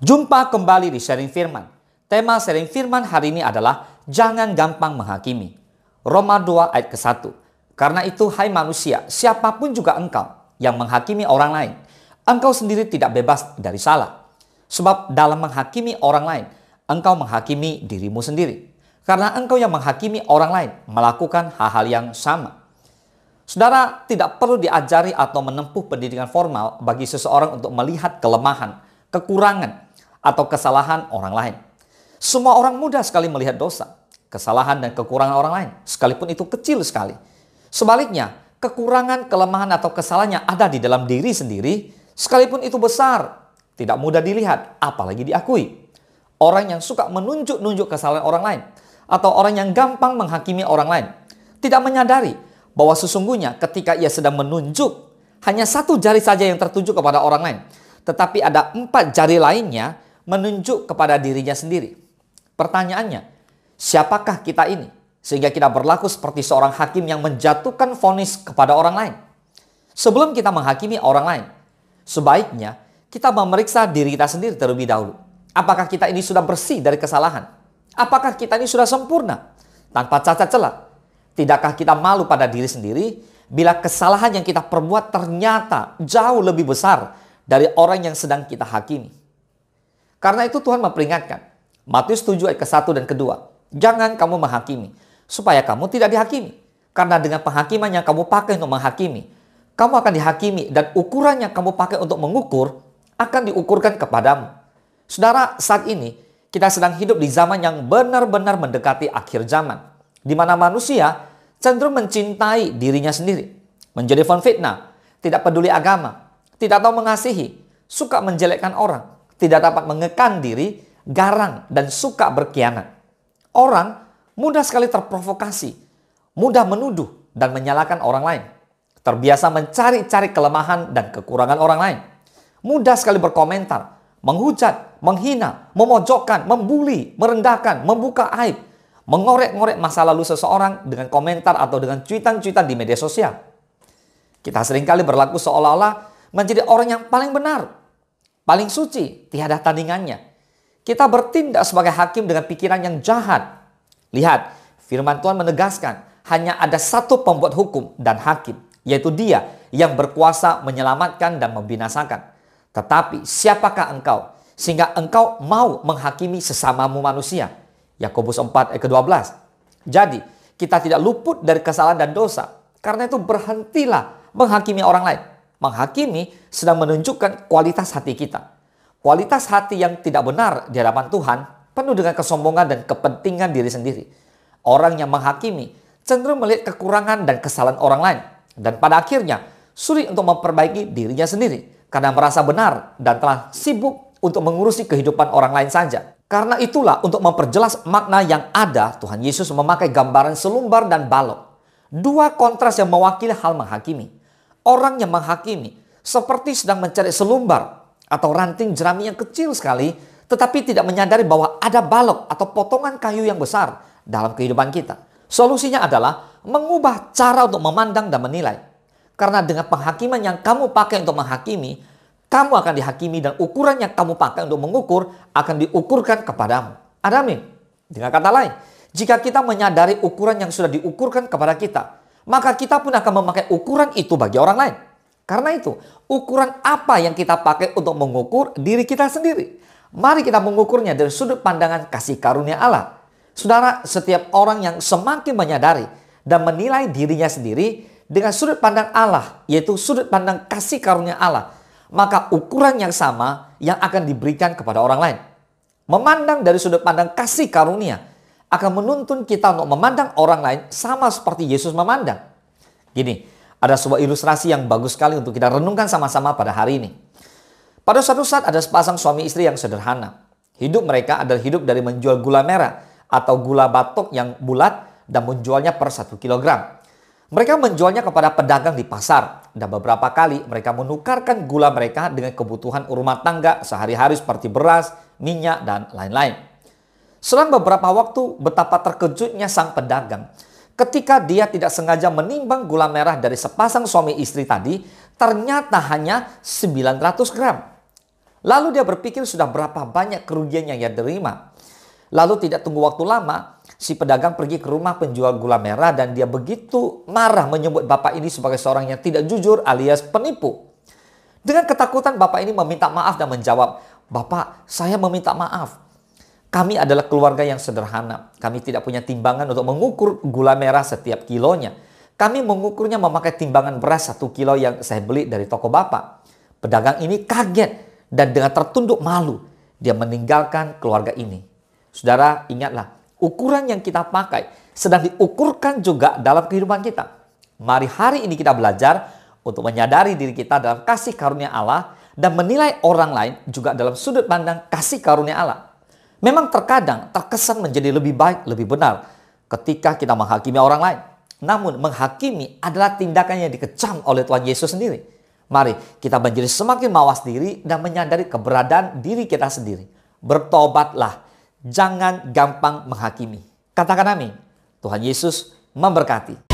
Jumpa kembali di sharing firman. Tema sharing firman hari ini adalah jangan gampang menghakimi. Roma 2 ayat ke-1. Karena itu hai manusia, siapapun juga engkau yang menghakimi orang lain, engkau sendiri tidak bebas dari salah. Sebab dalam menghakimi orang lain, engkau menghakimi dirimu sendiri. Karena engkau yang menghakimi orang lain melakukan hal-hal yang sama. Saudara tidak perlu diajari atau menempuh pendidikan formal bagi seseorang untuk melihat kelemahan, kekurangan, atau kesalahan orang lain. Semua orang mudah sekali melihat dosa, kesalahan dan kekurangan orang lain, sekalipun itu kecil sekali. Sebaliknya, kekurangan, kelemahan atau kesalahannya ada di dalam diri sendiri, sekalipun itu besar, tidak mudah dilihat, apalagi diakui. Orang yang suka menunjuk-nunjuk kesalahan orang lain, atau orang yang gampang menghakimi orang lain, tidak menyadari bahwa sesungguhnya ketika ia sedang menunjuk, hanya satu jari saja yang tertuju kepada orang lain, tetapi ada empat jari lainnya menunjuk kepada dirinya sendiri. Pertanyaannya, siapakah kita ini? Sehingga kita berlaku seperti seorang hakim yang menjatuhkan vonis kepada orang lain. Sebelum kita menghakimi orang lain, sebaiknya kita memeriksa diri kita sendiri terlebih dahulu. Apakah kita ini sudah bersih dari kesalahan? Apakah kita ini sudah sempurna tanpa cacat celah? Tidakkah kita malu pada diri sendiri bila kesalahan yang kita perbuat ternyata jauh lebih besar dari orang yang sedang kita hakimi? Karena itu Tuhan memperingatkan. Matius 7 ayat ke-1 dan ke-2. Jangan kamu menghakimi, supaya kamu tidak dihakimi. Karena dengan penghakiman yang kamu pakai untuk menghakimi, kamu akan dihakimi dan ukuran yang kamu pakai untuk mengukur akan diukurkan kepadamu. Saudara, saat ini kita sedang hidup di zaman yang benar-benar mendekati akhir zaman. Di mana manusia cenderung mencintai dirinya sendiri. Menjadi fitnah, tidak peduli agama, tidak tahu mengasihi, suka menjelekkan orang, tidak dapat mengekang diri, garang dan suka berkhianat. Orang mudah sekali terprovokasi, mudah menuduh dan menyalahkan orang lain. Terbiasa mencari-cari kelemahan dan kekurangan orang lain. Mudah sekali berkomentar, menghujat, menghina, memojokkan, membuli, merendahkan, membuka aib, mengorek-ngorek masa lalu seseorang dengan komentar atau dengan cuitan-cuitan di media sosial. Kita seringkali berlaku seolah-olah menjadi orang yang paling benar, paling suci, tiada tandingannya. Kita bertindak sebagai hakim dengan pikiran yang jahat. Lihat, firman Tuhan menegaskan, hanya ada satu pembuat hukum dan hakim, yaitu dia yang berkuasa menyelamatkan dan membinasakan. Tetapi siapakah engkau sehingga engkau mau menghakimi sesamamu manusia? Yakobus 4 ayat ke-12. Jadi, kita tidak luput dari kesalahan dan dosa. Karena itu berhentilah menghakimi orang lain menghakimi sedang menunjukkan kualitas hati kita. Kualitas hati yang tidak benar di hadapan Tuhan penuh dengan kesombongan dan kepentingan diri sendiri. Orang yang menghakimi cenderung melihat kekurangan dan kesalahan orang lain dan pada akhirnya sulit untuk memperbaiki dirinya sendiri karena merasa benar dan telah sibuk untuk mengurusi kehidupan orang lain saja. Karena itulah untuk memperjelas makna yang ada Tuhan Yesus memakai gambaran selumbar dan balok. Dua kontras yang mewakili hal menghakimi. Orang yang menghakimi seperti sedang mencari selumbar atau ranting jerami yang kecil sekali tetapi tidak menyadari bahwa ada balok atau potongan kayu yang besar dalam kehidupan kita. Solusinya adalah mengubah cara untuk memandang dan menilai. Karena dengan penghakiman yang kamu pakai untuk menghakimi, kamu akan dihakimi dan ukuran yang kamu pakai untuk mengukur akan diukurkan kepadamu. Adamin. Dengan kata lain, jika kita menyadari ukuran yang sudah diukurkan kepada kita, maka kita pun akan memakai ukuran itu bagi orang lain. Karena itu, ukuran apa yang kita pakai untuk mengukur diri kita sendiri? Mari kita mengukurnya dari sudut pandangan kasih karunia Allah. Saudara, setiap orang yang semakin menyadari dan menilai dirinya sendiri dengan sudut pandang Allah, yaitu sudut pandang kasih karunia Allah, maka ukuran yang sama yang akan diberikan kepada orang lain. Memandang dari sudut pandang kasih karunia, akan menuntun kita untuk memandang orang lain sama seperti Yesus memandang. Gini, ada sebuah ilustrasi yang bagus sekali untuk kita renungkan sama-sama pada hari ini. Pada suatu saat ada sepasang suami istri yang sederhana. Hidup mereka adalah hidup dari menjual gula merah atau gula batok yang bulat dan menjualnya per satu kilogram. Mereka menjualnya kepada pedagang di pasar dan beberapa kali mereka menukarkan gula mereka dengan kebutuhan rumah tangga sehari-hari seperti beras, minyak, dan lain-lain. Selang beberapa waktu, betapa terkejutnya sang pedagang. Ketika dia tidak sengaja menimbang gula merah dari sepasang suami istri tadi, ternyata hanya 900 gram. Lalu dia berpikir sudah berapa banyak kerugian yang ia terima. Lalu tidak tunggu waktu lama, si pedagang pergi ke rumah penjual gula merah dan dia begitu marah menyebut bapak ini sebagai seorang yang tidak jujur alias penipu. Dengan ketakutan bapak ini meminta maaf dan menjawab, Bapak saya meminta maaf. Kami adalah keluarga yang sederhana. Kami tidak punya timbangan untuk mengukur gula merah setiap kilonya. Kami mengukurnya memakai timbangan beras satu kilo yang saya beli dari toko bapak. Pedagang ini kaget dan dengan tertunduk malu dia meninggalkan keluarga ini. Saudara ingatlah, ukuran yang kita pakai sedang diukurkan juga dalam kehidupan kita. Mari hari ini kita belajar untuk menyadari diri kita dalam kasih karunia Allah dan menilai orang lain juga dalam sudut pandang kasih karunia Allah. Memang terkadang terkesan menjadi lebih baik, lebih benar ketika kita menghakimi orang lain. Namun menghakimi adalah tindakan yang dikecam oleh Tuhan Yesus sendiri. Mari kita menjadi semakin mawas diri dan menyadari keberadaan diri kita sendiri. Bertobatlah, jangan gampang menghakimi. Katakan amin. Tuhan Yesus memberkati.